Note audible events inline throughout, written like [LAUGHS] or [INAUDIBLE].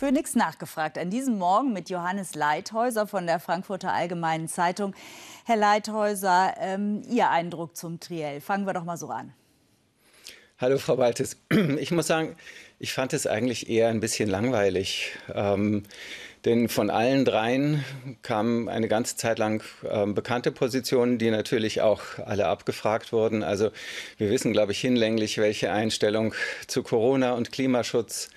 Phoenix nachgefragt. An diesem Morgen mit Johannes Leithäuser von der Frankfurter Allgemeinen Zeitung. Herr Leithäuser, ähm, Ihr Eindruck zum Triell. Fangen wir doch mal so an. Hallo, Frau Baltes. [CLEARS THROAT] Ich muss sagen, ich fand es eigentlich eher ein bisschen langweilig. Ähm, denn von allen dreien kamen eine ganze Zeit lang äh, bekannte Positionen, die natürlich auch alle abgefragt wurden. Also wir wissen, glaube ich, hinlänglich, welche Einstellung zu Corona und Klimaschutz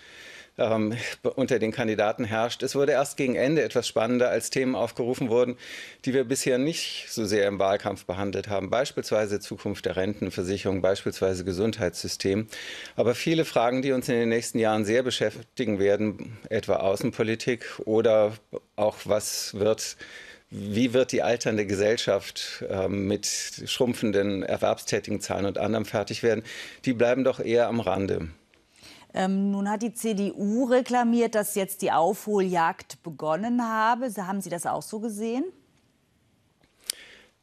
ähm, [LAUGHS] unter den Kandidaten herrscht. Es wurde erst gegen Ende etwas spannender, als Themen aufgerufen wurden, die wir bisher nicht so sehr im Wahlkampf behandelt haben, beispielsweise Zukunft der Rentenversicherung, beispielsweise Gesundheitssystem. Aber viele Fragen, die uns in den nächsten Jahren sehr beschäftigen werden, etwa Außenpolitik oder auch was wird wie wird die alternde Gesellschaft äh, mit schrumpfenden erwerbstätigen Zahlen und anderem fertig werden, die bleiben doch eher am Rande. Ähm, nun hat die CDU reklamiert, dass jetzt die Aufholjagd begonnen habe. Haben Sie das auch so gesehen?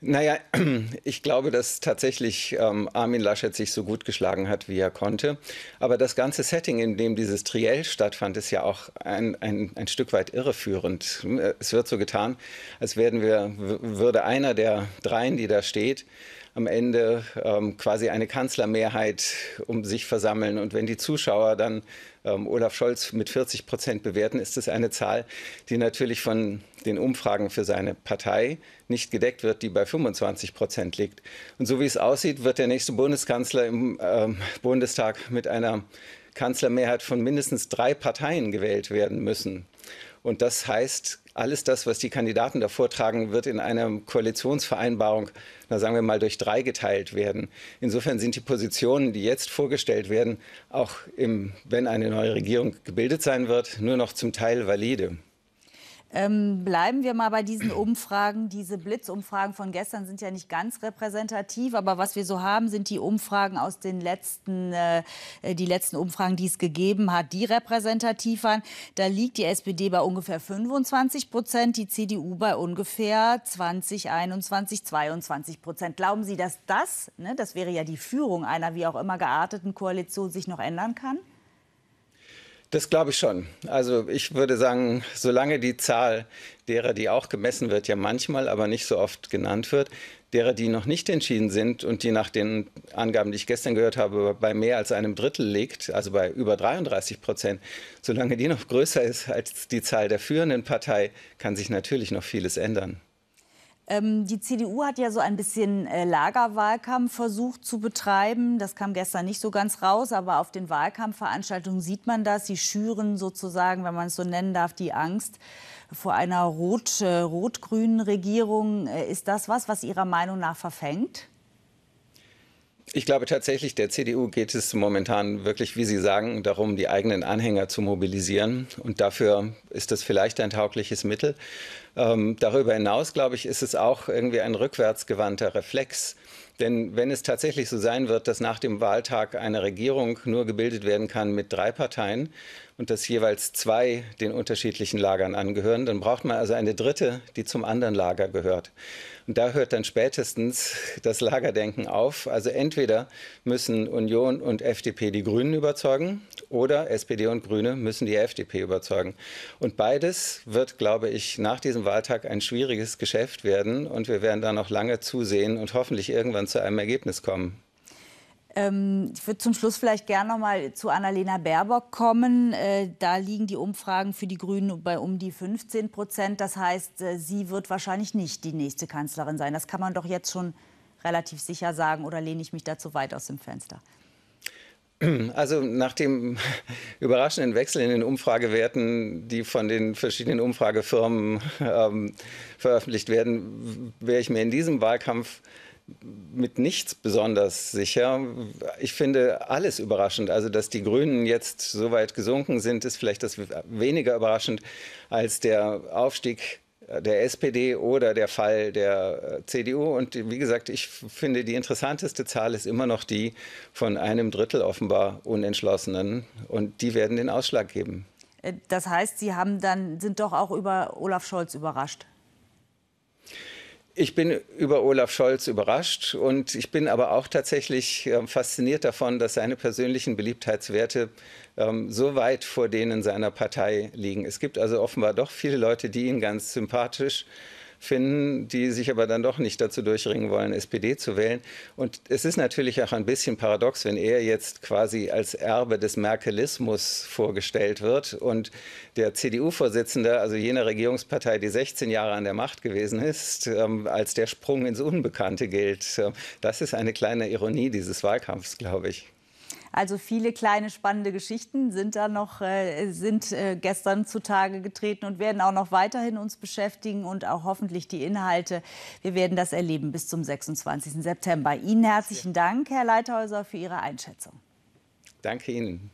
Naja, [CLEARS THROAT] ich glaube, dass tatsächlich ähm, Armin Laschet sich so gut geschlagen hat, wie er konnte. Aber das ganze Setting, in dem dieses Triell stattfand, ist ja auch ein, ein, ein Stück weit irreführend. Es wird so getan, als werden wir, würde einer der dreien, die da steht, am Ende ähm, quasi eine Kanzlermehrheit um sich versammeln. Und wenn die Zuschauer dann ähm, Olaf Scholz mit 40 Prozent bewerten, ist das eine Zahl, die natürlich von den Umfragen für seine Partei nicht gedeckt wird, die bei 25 Prozent liegt. Und so wie es aussieht, wird der nächste Bundeskanzler im ähm, Bundestag mit einer Kanzlermehrheit von mindestens drei Parteien gewählt werden müssen. Und das heißt alles das, was die Kandidaten da vortragen, wird in einer Koalitionsvereinbarung, na sagen wir mal, durch drei geteilt werden. Insofern sind die Positionen, die jetzt vorgestellt werden, auch im, wenn eine neue Regierung gebildet sein wird, nur noch zum Teil valide. Ähm, bleiben wir mal bei diesen Umfragen. Diese Blitzumfragen von gestern sind ja nicht ganz repräsentativ, aber was wir so haben, sind die Umfragen aus den letzten, äh, äh die letzten Umfragen, die es gegeben hat, die repräsentativ waren. Da liegt die SPD bei ungefähr 25 Prozent, die CDU bei ungefähr 20, 21, 22 Prozent. Glauben Sie, dass das, ne, das wäre ja die Führung einer wie auch immer gearteten Koalition, sich noch ändern kann? Das glaube ich schon. Also ich würde sagen, solange die Zahl derer, die auch gemessen wird, ja manchmal, aber nicht so oft genannt wird, derer, die noch nicht entschieden sind und die nach den Angaben, die ich gestern gehört habe, bei mehr als einem Drittel liegt, also bei über 33 Prozent, solange die noch größer ist als die Zahl der führenden Partei, kann sich natürlich noch vieles ändern. Ähm, die CDU hat ja so ein bisschen äh, Lagerwahlkampf versucht zu betreiben. Das kam gestern nicht so ganz raus, aber auf den Wahlkampfveranstaltungen sieht man das. Sie schüren sozusagen, wenn man es so nennen darf, die Angst vor einer rot, äh, rot-grünen Regierung. Äh, ist das was, was Ihrer Meinung nach verfängt? Ich glaube tatsächlich, der CDU geht es momentan wirklich, wie Sie sagen, darum, die eigenen Anhänger zu mobilisieren. Und dafür ist das vielleicht ein taugliches Mittel. Ähm, darüber hinaus, glaube ich, ist es auch irgendwie ein rückwärtsgewandter Reflex. Denn wenn es tatsächlich so sein wird, dass nach dem Wahltag eine Regierung nur gebildet werden kann mit drei Parteien und dass jeweils zwei den unterschiedlichen Lagern angehören, dann braucht man also eine dritte, die zum anderen Lager gehört. Und da hört dann spätestens das Lagerdenken auf. Also entweder müssen Union und FDP die Grünen überzeugen oder SPD und Grüne müssen die FDP überzeugen. Und beides wird, glaube ich, nach diesem diesem Wahltag ein schwieriges Geschäft werden und wir werden da noch lange zusehen und hoffentlich irgendwann zu einem Ergebnis kommen. Ähm, ich würde zum Schluss vielleicht gerne noch mal zu Annalena Baerbock kommen. Äh, da liegen die Umfragen für die Grünen bei um die 15 Prozent. Das heißt, äh, sie wird wahrscheinlich nicht die nächste Kanzlerin sein. Das kann man doch jetzt schon relativ sicher sagen. Oder lehne ich mich dazu weit aus dem Fenster? Also nach dem [LAUGHS] überraschenden Wechsel in den Umfragewerten, die von den verschiedenen Umfragefirmen ähm, veröffentlicht werden, wäre ich mir in diesem Wahlkampf mit nichts besonders sicher. Ich finde alles überraschend. Also, dass die Grünen jetzt so weit gesunken sind, ist vielleicht das weniger überraschend als der Aufstieg der SPD oder der Fall der äh, CDU. Und wie gesagt, ich finde, die interessanteste Zahl ist immer noch die von einem Drittel offenbar Unentschlossenen. Und die werden den Ausschlag geben. Äh, das heißt, Sie haben dann, sind doch auch über Olaf Scholz überrascht. Ich bin über Olaf Scholz überrascht und ich bin aber auch tatsächlich äh, fasziniert davon, dass seine persönlichen Beliebtheitswerte ähm, so weit vor denen seiner Partei liegen. Es gibt also offenbar doch viele Leute, die ihn ganz sympathisch äh, finden, die sich aber dann doch nicht dazu durchringen wollen, SPD zu wählen. Und es ist natürlich auch ein bisschen paradox, wenn er jetzt quasi als Erbe des Merkelismus vorgestellt wird und der CDU-Vorsitzende, also jener Regierungspartei, die 16 Jahre an der Macht gewesen ist, ähm, als der Sprung ins Unbekannte gilt. Ähm, das ist eine kleine Ironie dieses Wahlkampfs, glaube ich. Also viele kleine spannende Geschichten sind da noch äh, sind äh, gestern zutage getreten und werden auch noch weiterhin uns beschäftigen und auch hoffentlich die Inhalte. Wir werden das erleben bis zum 26. September. Ihnen herzlichen Dank, Herr Leithäuser, für Ihre Einschätzung. Danke Ihnen.